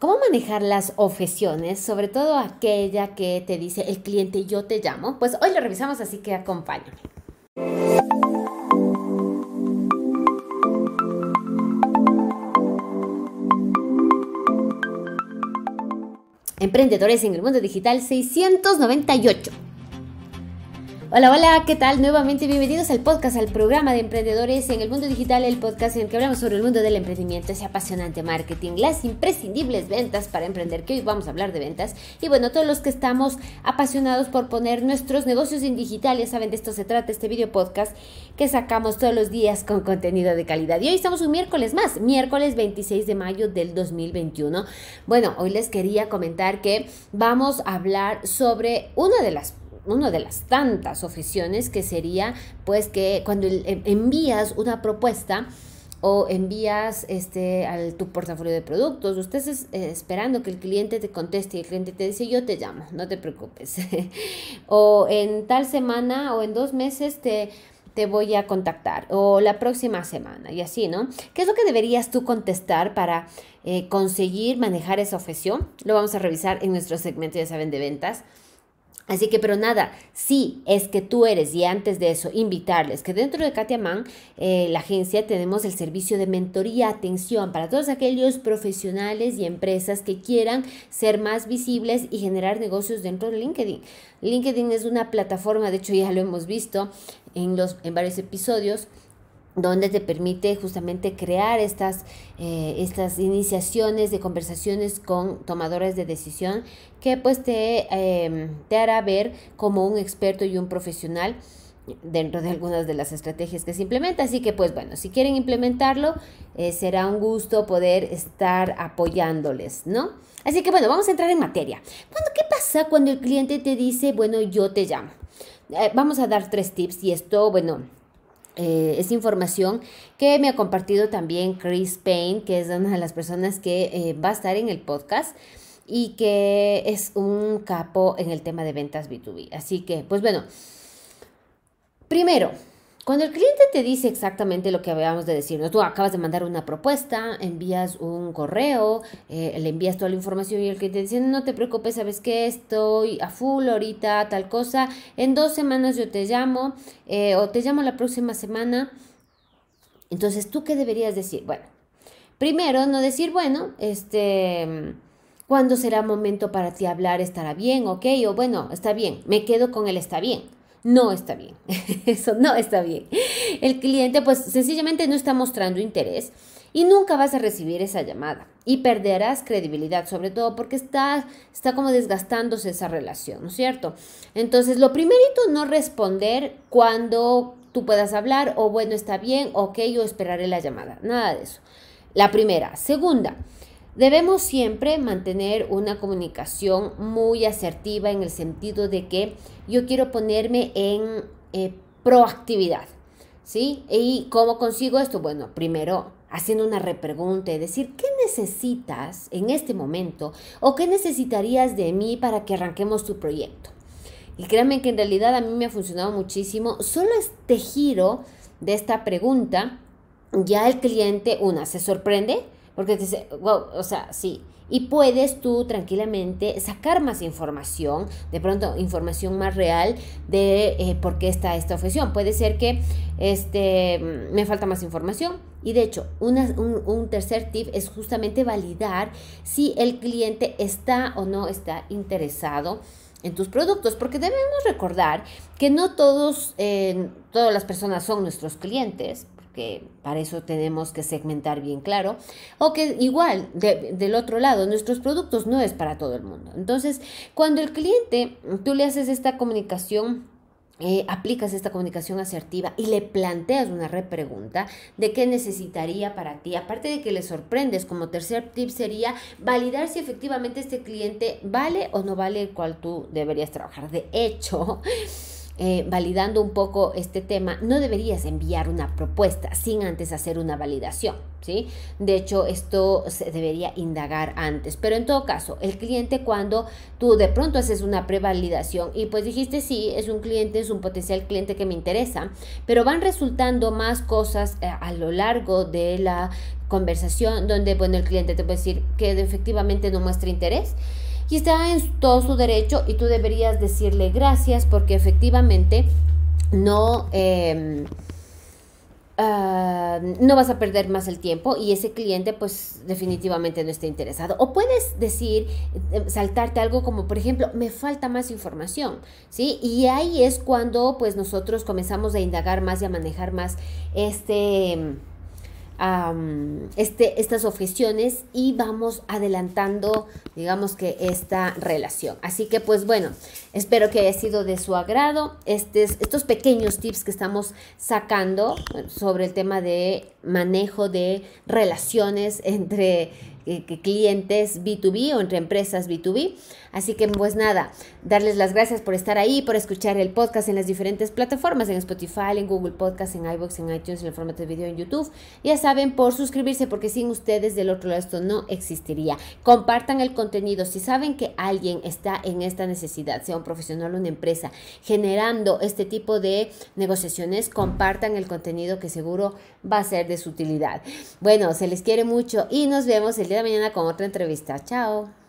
¿Cómo manejar las objeciones, sobre todo aquella que te dice el cliente yo te llamo? Pues hoy lo revisamos, así que acompáñame. Emprendedores en el mundo digital 698. Hola, hola, ¿qué tal? Nuevamente bienvenidos al podcast, al programa de emprendedores en el mundo digital, el podcast en el que hablamos sobre el mundo del emprendimiento, ese apasionante marketing, las imprescindibles ventas para emprender, que hoy vamos a hablar de ventas. Y bueno, todos los que estamos apasionados por poner nuestros negocios en digital, ya saben, de esto se trata este video podcast que sacamos todos los días con contenido de calidad. Y hoy estamos un miércoles más, miércoles 26 de mayo del 2021. Bueno, hoy les quería comentar que vamos a hablar sobre una de las una de las tantas oficiones que sería pues que cuando envías una propuesta o envías este al tu portafolio de productos, usted es eh, esperando que el cliente te conteste y el cliente te dice yo te llamo, no te preocupes. o en tal semana o en dos meses te voy a contactar o la próxima semana y así, ¿no? ¿Qué es lo que deberías tú contestar para eh, conseguir manejar esa oficina? Lo vamos a revisar en nuestro segmento, ya saben, de ventas. Así que, pero nada, sí es que tú eres, y antes de eso, invitarles que dentro de Katia eh, la agencia, tenemos el servicio de mentoría, atención para todos aquellos profesionales y empresas que quieran ser más visibles y generar negocios dentro de LinkedIn. LinkedIn es una plataforma, de hecho ya lo hemos visto en, los, en varios episodios, donde te permite justamente crear estas, eh, estas iniciaciones de conversaciones con tomadores de decisión que pues te, em, te hará ver como un experto y un profesional dentro de algunas de las estrategias que se implementa. Así que pues bueno, si quieren implementarlo, eh, será un gusto poder estar apoyándoles, ¿no? Así que bueno, vamos a entrar en materia. Cuando, ¿Qué pasa cuando el cliente te dice, bueno, yo te llamo? Eh, vamos a dar tres tips y esto, bueno, eh, es información que me ha compartido también Chris Payne, que es una de las personas que eh, va a estar en el podcast y que es un capo en el tema de ventas B2B. Así que, pues bueno, primero, cuando el cliente te dice exactamente lo que habíamos de decir, tú acabas de mandar una propuesta, envías un correo, eh, le envías toda la información y el cliente dice, no te preocupes, sabes que estoy a full ahorita, tal cosa, en dos semanas yo te llamo eh, o te llamo la próxima semana. Entonces, ¿tú qué deberías decir? Bueno, primero no decir, bueno, este... ¿Cuándo será momento para ti hablar? ¿Estará bien? ¿Ok? O bueno, está bien, me quedo con el está bien no está bien. Eso no está bien. El cliente pues sencillamente no está mostrando interés y nunca vas a recibir esa llamada y perderás credibilidad, sobre todo porque está, está como desgastándose esa relación, ¿no es cierto? Entonces, lo primerito, no responder cuando tú puedas hablar o bueno, está bien, ok, yo esperaré la llamada, nada de eso. La primera. Segunda, Debemos siempre mantener una comunicación muy asertiva en el sentido de que yo quiero ponerme en eh, proactividad. ¿Sí? ¿Y cómo consigo esto? Bueno, primero haciendo una repregunta y decir, ¿qué necesitas en este momento o qué necesitarías de mí para que arranquemos tu proyecto? Y créanme que en realidad a mí me ha funcionado muchísimo solo este giro de esta pregunta, ya el cliente, una, se sorprende, porque te dice, wow, o sea, sí. Y puedes tú tranquilamente sacar más información, de pronto información más real de eh, por qué está esta ofensión. Puede ser que este, mm, me falta más información. Y de hecho, una, un, tercer tip es justamente validar si el cliente está o no está interesado en tus productos, porque debemos recordar que no todos, eh, todas las personas son nuestros clientes, que para eso tenemos que segmentar bien claro, o que igual del otro lado, nuestros productos no es para todo el mundo. Entonces, cuando el cliente, tú le haces esta comunicación, eh, aplicas esta comunicación asertiva y le planteas una repregunta de qué necesitaría para ti. Aparte de que le sorprendes, como tercer tip sería validar si efectivamente este cliente vale o no vale el cual tú deberías trabajar. De hecho, eh, validando un poco este tema, no deberías enviar una propuesta sin antes hacer una validación, ¿sí? De hecho, esto se debería indagar antes, pero en todo caso, el cliente cuando tú de pronto haces una prevalidación y pues dijiste, sí, es un cliente, es un potencial cliente que me interesa, pero van resultando más cosas eh, a lo largo de la conversación donde, bueno, el cliente te puede decir que efectivamente no muestra interés y está en todo su derecho y tú deberías decirle gracias porque efectivamente no... Em, ah, no vas a perder más el tiempo y ese cliente pues definitivamente no está interesado. O puedes decir, em, saltarte algo como por ejemplo, me falta más información, ¿sí? Y ahí es cuando pues nosotros comenzamos a indagar más y a manejar más este este, estas objeciones y vamos adelantando, digamos que esta relación. Así que pues bueno, espero que haya sido de su agrado este estos pequeños tips que estamos sacando sobre el tema de manejo de relaciones entre eh, clientes B2B o entre empresas B2B. Así que pues nada, darles las gracias por estar ahí, por escuchar el podcast en las diferentes plataformas, en Spotify, en Google Podcast, en iBox, en iTunes, en el formato de video en YouTube. Ya saben, por suscribirse, porque sin ustedes del otro lado esto no existiría. Compartan el contenido. Si saben que alguien está en esta necesidad, sea un profesional o una empresa, generando este tipo de negociaciones, compartan el contenido que seguro va a ser de su utilidad. Bueno, se les quiere mucho y nos vemos el día mañana con otra entrevista. Chao.